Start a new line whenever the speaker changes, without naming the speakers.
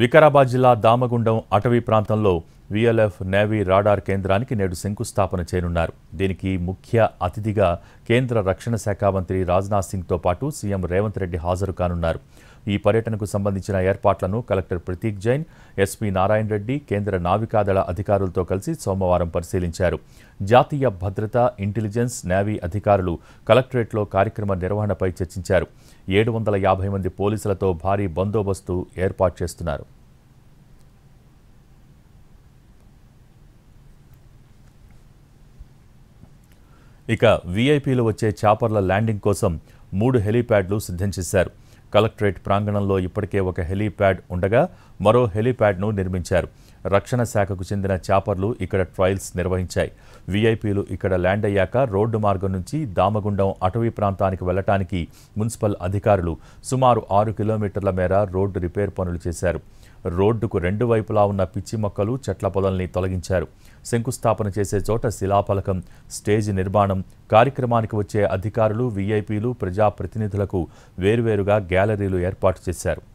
వికారాబాద్ జిల్లా దామగుండం అటవీ ప్రాంతంలో విఎల్ఎఫ్ నేవీ రాడార్ కేంద్రానికి నేడు శంకుస్థాపన చేయనున్నారు దీనికి ముఖ్య అతిథిగా కేంద్ర రక్షణ శాఖ మంత్రి రాజ్నాథ్ సింగ్తో పాటు సీఎం రేవంత్ రెడ్డి హాజరు కానున్నారు ఈ పర్యటనకు సంబంధించిన ఏర్పాట్లను కలెక్టర్ ప్రతీక్ జైన్ ఎస్పీ నారాయణ రెడ్డి కేంద్ర నావికాదళ అధికారులతో కలిసి సోమవారం పరిశీలించారు జాతీయ భద్రత ఇంటెలిజెన్స్ నేవీ అధికారులు కలెక్టరేట్లో కార్యక్రమ నిర్వహణపై చర్చించారు ఏడు వందల యాభై మంది పోలీసులతో భారీ బందోబస్తు ఏర్పాటు చేస్తున్నారు ఇక వీఐపీలు వచ్చే చాపర్ల ల్యాండింగ్ కోసం మూడు హెలీప్యాడ్లు సిద్ధం చేశారు కలెక్టరేట్ ప్రాంగణంలో ఇప్పటికే ఒక హెలీప్యాడ్ ఉండగా మరో హెలీప్యాడ్ను నిర్మించారు రక్షణ శాఖకు చెందిన చాపర్లు ఇక్కడ ట్రయల్స్ నిర్వహించాయి వీఐపీలు ఇక్కడ ల్యాండ్ అయ్యాక రోడ్డు మార్గం నుంచి దామగుండం అటవీ ప్రాంతానికి వెళ్లటానికి మున్సిపల్ అధికారులు సుమారు ఆరు కిలోమీటర్ల మేర రోడ్డు రిపేర్ పనులు చేశారు రోడ్డుకు రెండు వైపులా ఉన్న పిచ్చి మొక్కలు చెట్ల పొదల్ని తొలగించారు శంకుస్థాపన చేసే చోట శిలాఫలకం స్టేజ్ నిర్మాణం కార్యక్రమానికి వచ్చే అధికారులు వీఐపీలు ప్రజాప్రతినిధులకు వేరువేరుగా గ్యాలరీలు ఏర్పాటు చేశారు